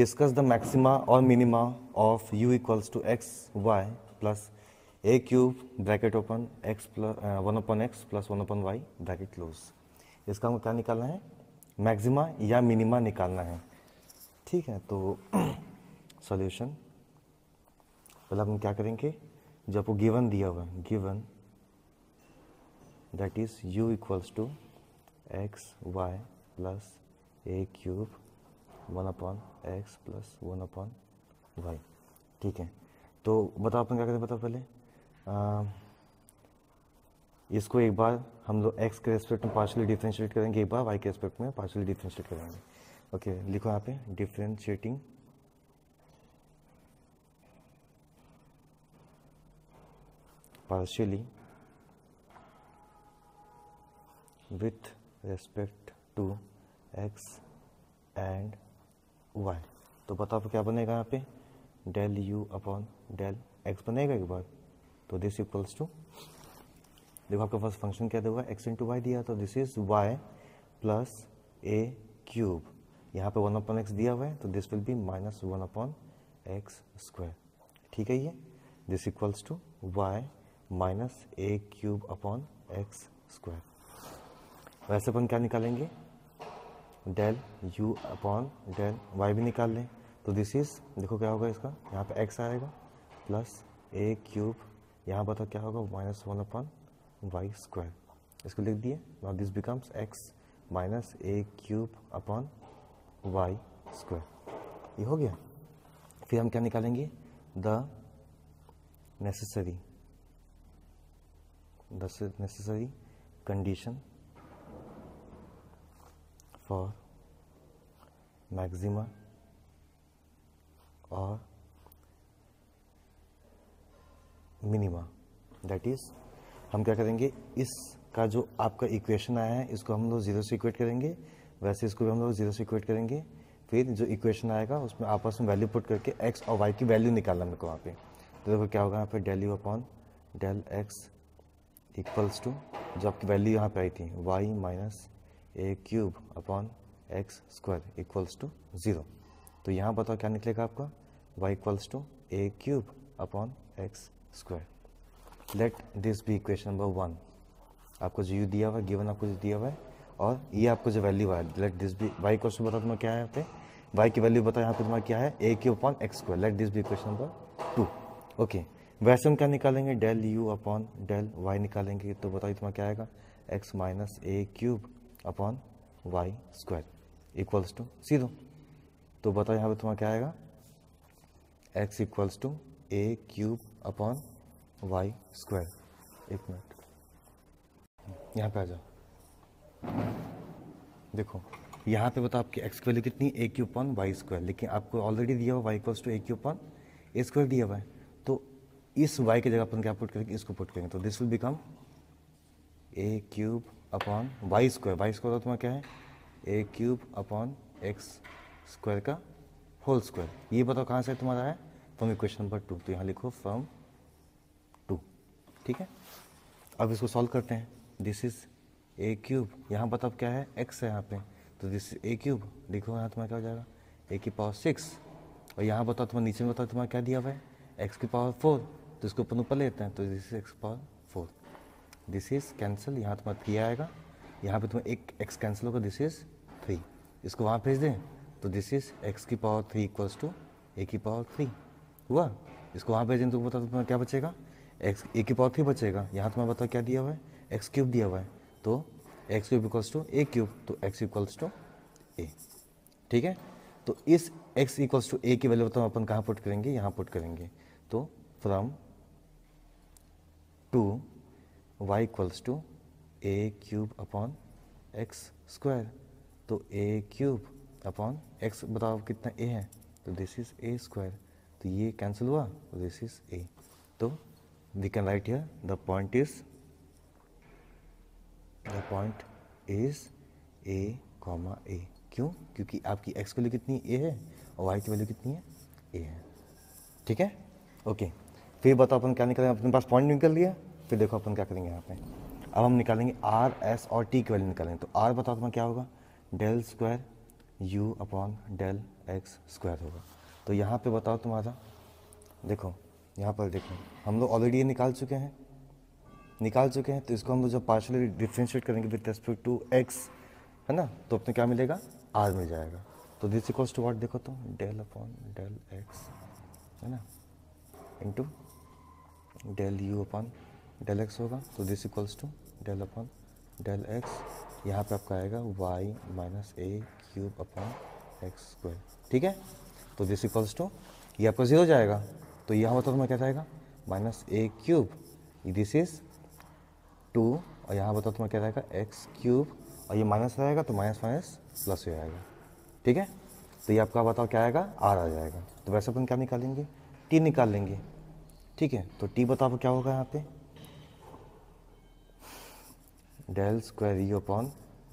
discuss the maxima or minima of u equals to x y plus a cube bracket open x plus one upon x plus one upon y bracket close इसका हमें क्या निकालना है maxima या minima निकालना है ठीक है तो सॉल्यूशन पहले हम क्या करेंगे जो आपको गिवन दिया हुआ given that is u equals to x y plus a cube one upon x plus one upon y ठीक है तो बताओ अपन क्या करते हैं बताओ पहले आ, इसको एक बार हम लोग एक्स के रेस्पेक्ट में पार्शली डिफ्रेंशिएट करेंगे एक बार वाई के रेस्पेक्ट में पार्शली डिफ्रेंशिएट करेंगे ओके लिखो यहाँ पे differentiating partially with respect to x and y तो बताओ क्या बनेगा यहाँ पे del u upon del x बनेगा एक बार तो दिस इक्वल्स टू देखो आपके पास फंक्शन क्या देगा एक्स इंटू वाई दिया तो this is y plus a cube यहाँ पे वन अपॉन एक्स दिया हुआ है तो this will be minus one upon x square ठीक है ये this equals to y minus a cube upon x square वैसे अपन क्या निकालेंगे del u upon del y भी निकाल लें तो दिस इज़ देखो क्या होगा इसका यहाँ पे एक्स आएगा प्लस ए क्यूब यहाँ बताओ क्या होगा minus one upon y square इसको लिख दिए not this becomes x minus a cube upon y square ये हो गया फिर हम क्या निकालेंगे the necessary the necessary condition for maxima और मिनिमा दैट इज हम क्या करेंगे इसका जो आपका इक्वेशन आया है इसको हम लोग जीरो से इक्वेट करेंगे वैसे इसको भी हम लोग जीरो से इक्वेट करेंगे फिर जो इक्वेशन आएगा उसमें आपस में वैल्यू पुट करके एक्स और वाई की वैल्यू निकालना मेरे को वहाँ पे तो देखो क्या होगा यहाँ पे del u upon del x equals to जो आपकी वैल्यू यहाँ पे आई थी y minus a cube upon x square equals to zero तो यहाँ बताओ क्या निकलेगा आपका y equals to a cube upon x square let this be equation number one आपको जो यू दिया हुआ है गिवन आपको जो दिया हुआ है और ये आपको जो वैल्यू है let this be y question बताओ तुम्हें क्या है यहाँ पे वाई की वैल्यू बताओ यहाँ पे तुम्हारा क्या है a cube upon x square let this be equation number two okay वैसे हम क्या निकालेंगे del u upon del y निकालेंगे तो बताइए तुम्हारा क्या आएगा x minus a cube upon y square equals to सीधो तो बताओ यहाँ पे तुम्हारा क्या आएगा x equals to a cube upon y square एक मिनट यहाँ पे आ जाओ देखो यहाँ पे बताओ आपकी एक्स की वैल्यू कितनी a cube upon y square लेकिन आपको ऑलरेडी दिया हुआ y equals to a cube upon a square दिया हुआ है तो इस वाई की जगह अपन क्या पुट करेंगे इसको पुट करेंगे तो this will become a cube upon y square y square तुम्हारा क्या है a cube upon x square का होल स्क्वायर ये बताओ कहाँ से तुम्हारा है फ्रॉम इक्वेशन नंबर टू तो यहाँ लिखो फ्रॉम टू ठीक है अब इसको सॉल्व करते हैं दिस इज़ ए क्यूब यहाँ बताओ क्या है एक्स है यहाँ पे तो दिस ए क्यूब लिखो यहाँ तुम्हारा क्या हो जाएगा ए की पावर सिक्स और यहाँ बताओ तुम्हारा नीचे में बताओ तुम्हारा क्या दिया हुआ है एक्स की पावर फोर तो इसको अपन ऊपर लेते हैं तो this is x power four this is cancel यहाँ तुम्हारा थ्री आएगा यहाँ पे तुम्हें एक एक्स कैंसिल होगा दिस इज थ्री इसको वहाँ भेज दें तो दिस इज एक्स की power three equals to a की पावर थ्री हुआ इसको वहाँ भेज दें तो बताओ तुम्हें क्या बचेगा एक्स ए की पावर थ्री बचेगा यहाँ तुम्हें बताओ क्या दिया हुआ है एक्स क्यूब दिया हुआ है तो x cube equals to a cube तो एक्स इक्वल्स टू ए ठीक है तो इस एक्स इक्वल्स टू ए की वैल्यू बताओ अपन कहाँ पुट करेंगे यहाँ पुट करेंगे तो from two y equals to a cube upon x square तो ए क्यूब अपॉन एक्स बताओ कितना ए है तो दिस इज़ ए स्क्वायर तो ये कैंसिल हुआ तो दिस इज़ ए तो we can write here the point is the point is a comma a क्यों क्योंकि आपकी एक्स की वैल्यू कितनी ए है और वाई की वैल्यू कितनी है ए है ठीक है ओके फिर बताओ अपन क्या निकलेंगे अपने पास पॉइंट निकल लिया फिर देखो अपन क्या करेंगे यहाँ पे अब हम निकालेंगे आर एस और टी की वैल्यू निकालेंगे तो आर बताओ तुम्हें क्या होगा del square u upon del x square होगा तो यहाँ पे बताओ तुम्हारा देखो यहाँ पर देखो हम लोग ऑलरेडी ये निकाल चुके हैं निकाल चुके हैं तो इसको हम लोग जब पार्शली डिफ्रेंशिएट करेंगे विद रेस्पेक्ट टू एक्स है ना तो अपने क्या मिलेगा आर मिल जाएगा तो दिस इक्वल्स टू वाट देखो तो डेल अपॉन डेल एक्स है ना into del u upon del x होगा तो this equals to del upon del x यहाँ पे आपका आएगा y minus a cube upon x square ठीक है तो दिस इक्वल्स टू ये आपका जीरो जाएगा तो यह होता मतलब तुम्हें क्या जाएगा minus a cube this is two और यहाँ बताओ मतलब तुम्हें क्या रहेगा एक्स क्यूब और ये माइनस रहेगा तो माइनस माइनस प्लस हो जाएगा ठीक है तो ये आपका बताओ क्या आएगा आर आ जाएगा तो वैसे अपन क्या निकालेंगे टी निकाल लेंगे ठीक है तो टी बताओ क्या होगा यहाँ पे del square e upon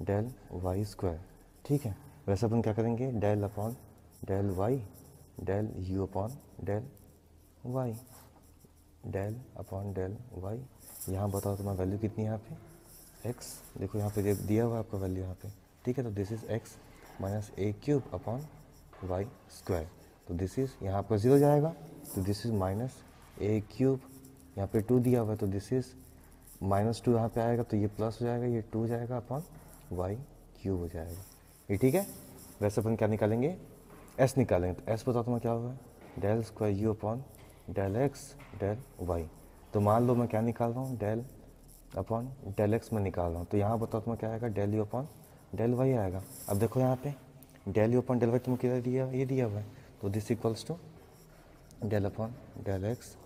del y square ठीक है वैसे अपन क्या करेंगे del upon del y del u upon del y del upon del y यहाँ बताओ तुम्हारा वैल्यू कितनी है यहाँ पे एक्स देखो यहाँ पे दिया हुआ है आपका वैल्यू यहाँ पे ठीक है तो this is x minus a cube upon y square तो दिस इज़ यहाँ पर जीरो जाएगा तो this is minus a cube यहाँ पे टू दिया हुआ है तो दिस इज़ माइनस टू यहाँ पर आएगा तो ये प्लस हो जाएगा ये टू हो जाएगा अपॉन वाई क्यूब हो जाएगा ये ठीक है वैसे अपन क्या निकालेंगे एस निकालेंगे तो एस बताता हूँ क्या हुआ del square u upon del x del y तो मान लो मैं क्या निकाल रहा हूँ डेल अपॉन डेल एक्स में निकाल रहा हूँ तो यहाँ बताता हूँ क्या आएगा del u upon del y आएगा अब देखो यहाँ पे del u upon del y तुम्हें किधर दिया ये दिया हुआ है तो this equals to del upon del x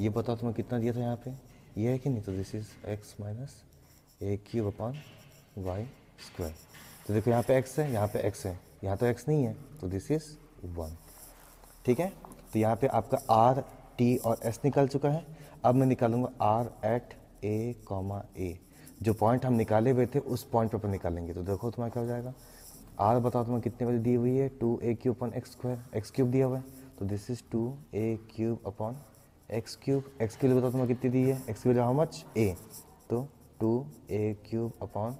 ये बताओ तुम्हें कितना दिया था यहाँ पे ये है कि नहीं तो this is x minus a cube upon y square तो देखो यहाँ पे एक्स है यहाँ पे एक्स है यहाँ तो एक्स नहीं है तो दिस इज़ वन ठीक है तो यहाँ पे आपका आर टी और एस निकल चुका है अब मैं निकालूंगा r at a comma a जो पॉइंट हम निकाले हुए थे उस पॉइंट पर निकालेंगे तो देखो तुम्हारा क्या हो जाएगा आर बताओ तुम्हें कितने बजे दी हुई है two a cube upon x square x cube दिया हुआ है तो this is two a cube upon x cube x की बताओ तुम्हें कितनी दी है एक्स की हाउ मच ए तो two a cube upon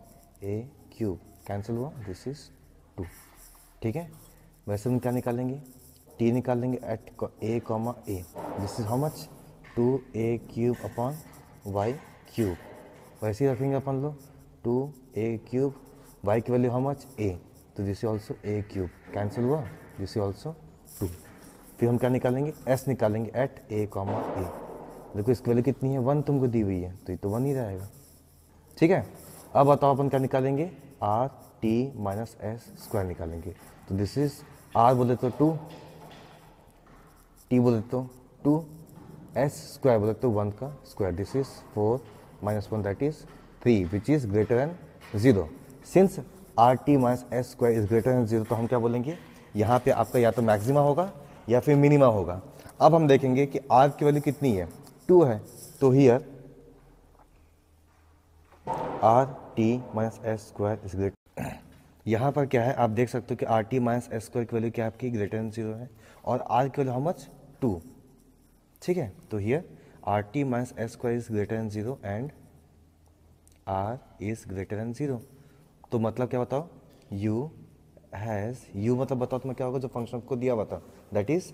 a cube cancel हुआ दिस इज टू ठीक है वैसे हम क्या निकालेंगे टी निकाल लेंगे at a comma a this is how much two a cube upon y cube वैसे ही रखेंगे अपन लोग टू ए क्यूब वाई की वैल्यू हाउ मच ए तो this is also a cube cancel हुआ दिस इज ऑल्सो टू फिर हम क्या निकालेंगे एस निकालेंगे एट ए कॉमा ए देखो इसकी वैल्यू कितनी है वन तुमको दी हुई है तो ये तो वन ही रहेगा ठीक है अब बताओ अपन क्या निकालेंगे r t minus s square निकालेंगे तो दिस इज आर बोले तो टू टी बोले तो टू एस स्क्वायर बोले तो वन का square this is four minus one that is three which is greater than zero since r t minus s square is greater than zero तो हम क्या बोलेंगे यहाँ पे आपका या तो मैक्सिमा होगा या फिर मिनिमा होगा अब हम देखेंगे कि आर की वैल्यू कितनी है टू है तो here r t minus s square is great यहाँ पर क्या है आप देख सकते हो कि r t minus s square की वैल्यू क्या आपकी ग्रेटर देन जीरो है और आर की वैल्यू हाउ मच टू ठीक है तो here r t minus s square is greater than zero and r is greater than zero तो मतलब क्या बताओ यू हैज़ यू मतलब बताओ तुम्हें क्या होगा जो फंक्शन को दिया हुआ था that is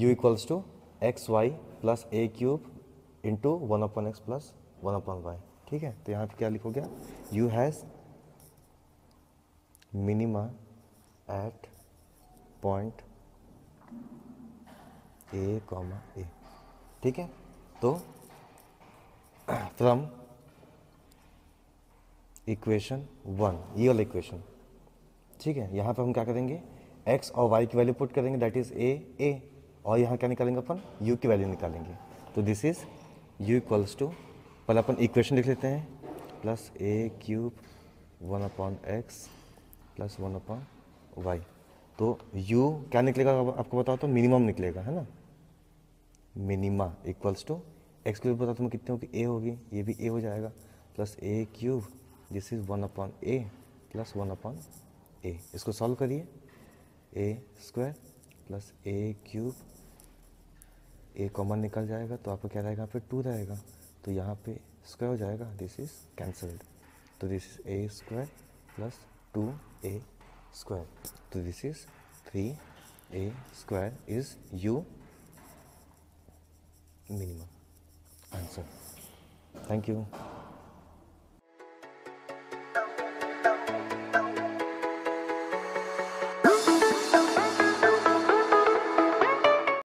u equals to x y plus a cube into one upon x plus one upon y ठीक है तो यहाँ पे क्या लिखोगे u has minima at point a comma a ठीक है तो फ्रॉम इक्वेशन वन ये वाला इक्वेशन ठीक है यहाँ पर हम क्या करेंगे एक्स और वाई की वैल्यू पुट करेंगे दैट इज़ ए ए और यहाँ क्या निकालेंगे अपन यू की वैल्यू निकालेंगे तो this is u equals to पहले अपन इक्वेशन लिख लेते हैं plus a cube one upon x plus one upon y तो यू क्या निकलेगा आपको बताओ तो मिनिमम निकलेगा है ना minima equals to x cube बताओ तो मैं कितने होगी ए होगी ये भी ए हो जाएगा plus a cube this is one upon a plus one upon a इसको सॉल्व करिए a square plus a cube a common निकल जाएगा तो आपको क्या रहेगा यहाँ टू रहेगा तो यहाँ पे स्क्वायर हो जाएगा दिस इज़ कैंसल्ड तो this is a square plus two a square तो this is three a square is u minimum answer thank you